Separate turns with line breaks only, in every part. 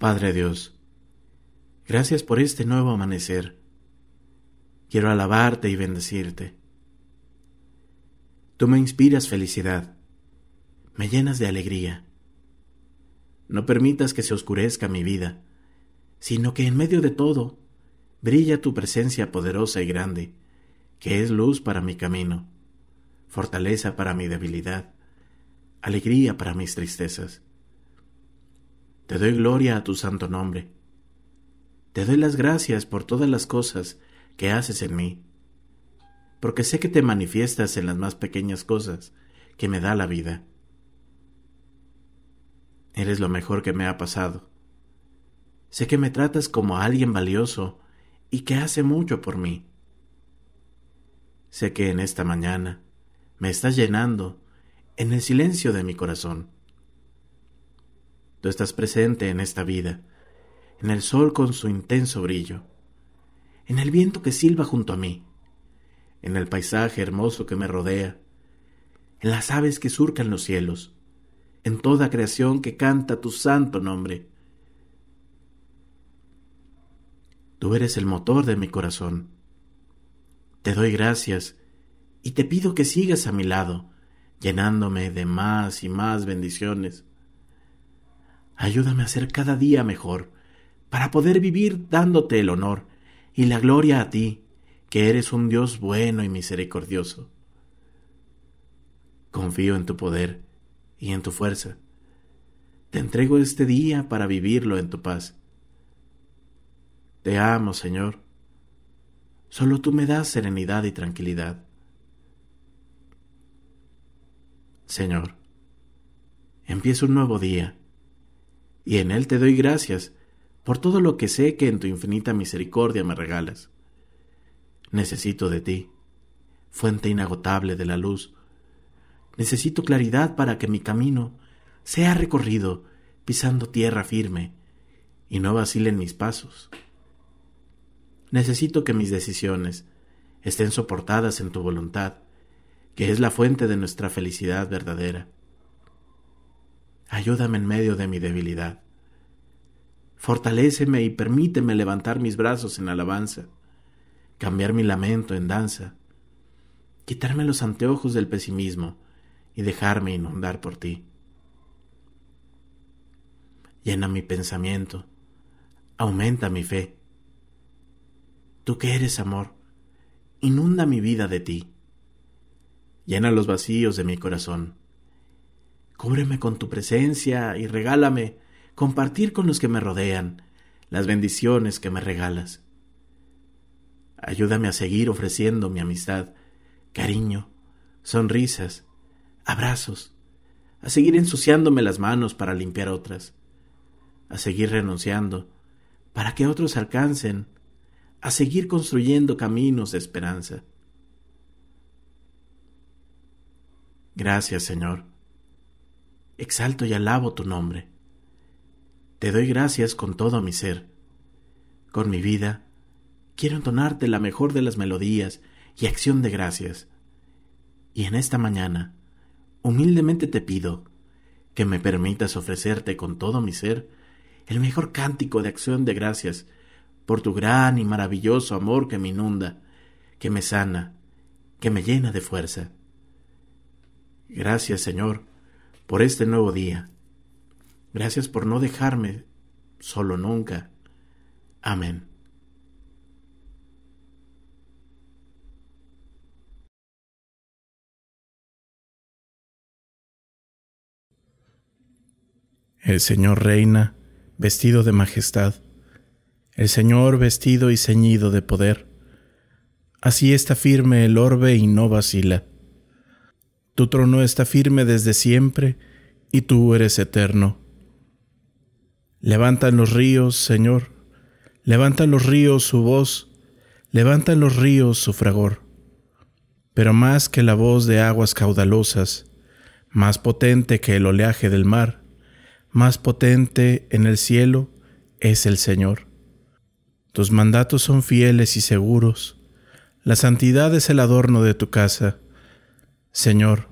Padre Dios, gracias por este nuevo amanecer. Quiero alabarte y bendecirte. Tú me inspiras felicidad, me llenas de alegría. No permitas que se oscurezca mi vida, sino que en medio de todo brilla tu presencia poderosa y grande, que es luz para mi camino, fortaleza para mi debilidad, alegría para mis tristezas. Te doy gloria a tu santo nombre. Te doy las gracias por todas las cosas que haces en mí, porque sé que te manifiestas en las más pequeñas cosas que me da la vida. Eres lo mejor que me ha pasado. Sé que me tratas como a alguien valioso y que hace mucho por mí. Sé que en esta mañana me estás llenando en el silencio de mi corazón Tú estás presente en esta vida, en el sol con su intenso brillo, en el viento que silba junto a mí, en el paisaje hermoso que me rodea, en las aves que surcan los cielos, en toda creación que canta tu santo nombre. Tú eres el motor de mi corazón. Te doy gracias y te pido que sigas a mi lado, llenándome de más y más bendiciones Ayúdame a ser cada día mejor, para poder vivir dándote el honor y la gloria a ti, que eres un Dios bueno y misericordioso. Confío en tu poder y en tu fuerza. Te entrego este día para vivirlo en tu paz. Te amo, Señor. Solo tú me das serenidad y tranquilidad. Señor, empiezo un nuevo día y en él te doy gracias por todo lo que sé que en tu infinita misericordia me regalas. Necesito de ti, fuente inagotable de la luz. Necesito claridad para que mi camino sea recorrido pisando tierra firme y no vacilen mis pasos. Necesito que mis decisiones estén soportadas en tu voluntad, que es la fuente de nuestra felicidad verdadera. Ayúdame en medio de mi debilidad. Fortaléceme y permíteme levantar mis brazos en alabanza, cambiar mi lamento en danza, quitarme los anteojos del pesimismo y dejarme inundar por ti. Llena mi pensamiento, aumenta mi fe. Tú que eres amor, inunda mi vida de ti. Llena los vacíos de mi corazón Cúbreme con tu presencia y regálame compartir con los que me rodean las bendiciones que me regalas. Ayúdame a seguir ofreciendo mi amistad, cariño, sonrisas, abrazos, a seguir ensuciándome las manos para limpiar otras, a seguir renunciando para que otros alcancen, a seguir construyendo caminos de esperanza. Gracias, Señor exalto y alabo tu nombre. Te doy gracias con todo mi ser. Con mi vida, quiero entonarte la mejor de las melodías y acción de gracias. Y en esta mañana, humildemente te pido que me permitas ofrecerte con todo mi ser el mejor cántico de acción de gracias por tu gran y maravilloso amor que me inunda, que me sana, que me llena de fuerza. Gracias, Señor, por este nuevo día. Gracias por no dejarme solo nunca. Amén. El Señor reina, vestido de majestad, el Señor vestido y ceñido de poder. Así está firme el orbe y no vacila. Tu trono está firme desde siempre, y tú eres eterno. Levantan los ríos, Señor, levantan los ríos su voz, levantan los ríos su fragor. Pero más que la voz de aguas caudalosas, más potente que el oleaje del mar, más potente en el cielo es el Señor. Tus mandatos son fieles y seguros, la santidad es el adorno de tu casa. Señor,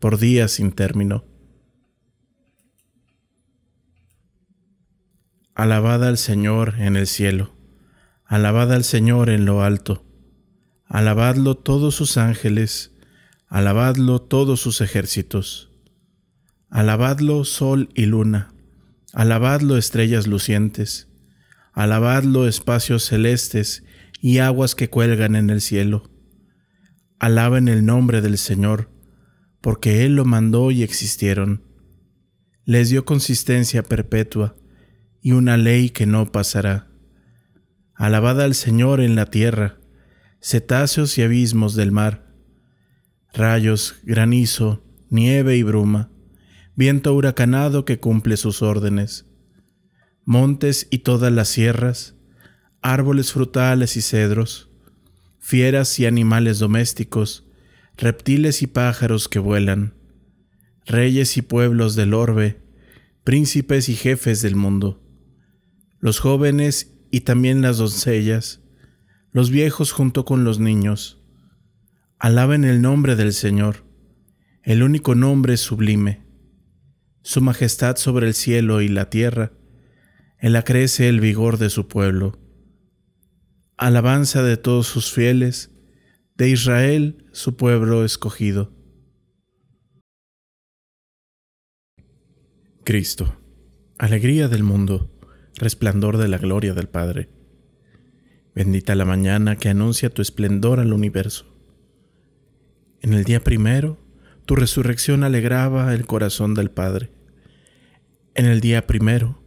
por días sin término. Alabad al Señor en el cielo, alabad al Señor en lo alto, alabadlo todos sus ángeles, alabadlo todos sus ejércitos, alabadlo sol y luna, alabadlo estrellas lucientes, alabadlo espacios celestes y aguas que cuelgan en el cielo. Alaben el nombre del Señor, porque Él lo mandó y existieron. Les dio consistencia perpetua y una ley que no pasará. alabada al Señor en la tierra, cetáceos y abismos del mar, rayos, granizo, nieve y bruma, viento huracanado que cumple sus órdenes, montes y todas las sierras, árboles frutales y cedros, fieras y animales domésticos, reptiles y pájaros que vuelan, reyes y pueblos del orbe, príncipes y jefes del mundo, los jóvenes y también las doncellas, los viejos junto con los niños. Alaben el nombre del Señor, el único nombre sublime, su majestad sobre el cielo y la tierra, él acrece el vigor de su pueblo. Alabanza de todos sus fieles, de Israel, su pueblo escogido. Cristo, alegría del mundo, resplandor de la gloria del Padre. Bendita la mañana que anuncia tu esplendor al universo. En el día primero, tu resurrección alegraba el corazón del Padre. En el día primero,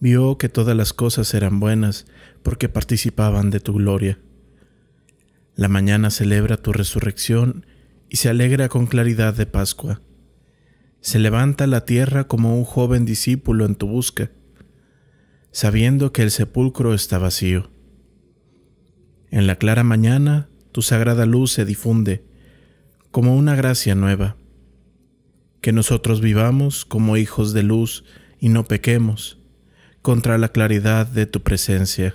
vio que todas las cosas eran buenas porque participaban de tu gloria. La mañana celebra tu resurrección y se alegra con claridad de Pascua. Se levanta la tierra como un joven discípulo en tu busca, sabiendo que el sepulcro está vacío. En la clara mañana tu sagrada luz se difunde como una gracia nueva. Que nosotros vivamos como hijos de luz y no pequemos contra la claridad de tu presencia.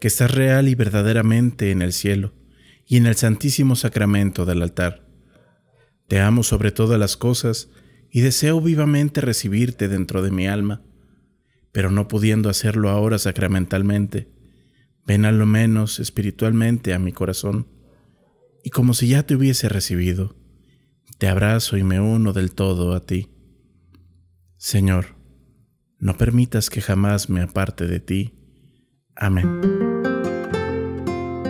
que estás real y verdaderamente en el cielo y en el santísimo sacramento del altar. Te amo sobre todas las cosas y deseo vivamente recibirte dentro de mi alma, pero no pudiendo hacerlo ahora sacramentalmente, ven a lo menos espiritualmente a mi corazón, y como si ya te hubiese recibido, te abrazo y me uno del todo a ti. Señor, no permitas que jamás me aparte de ti. Amén.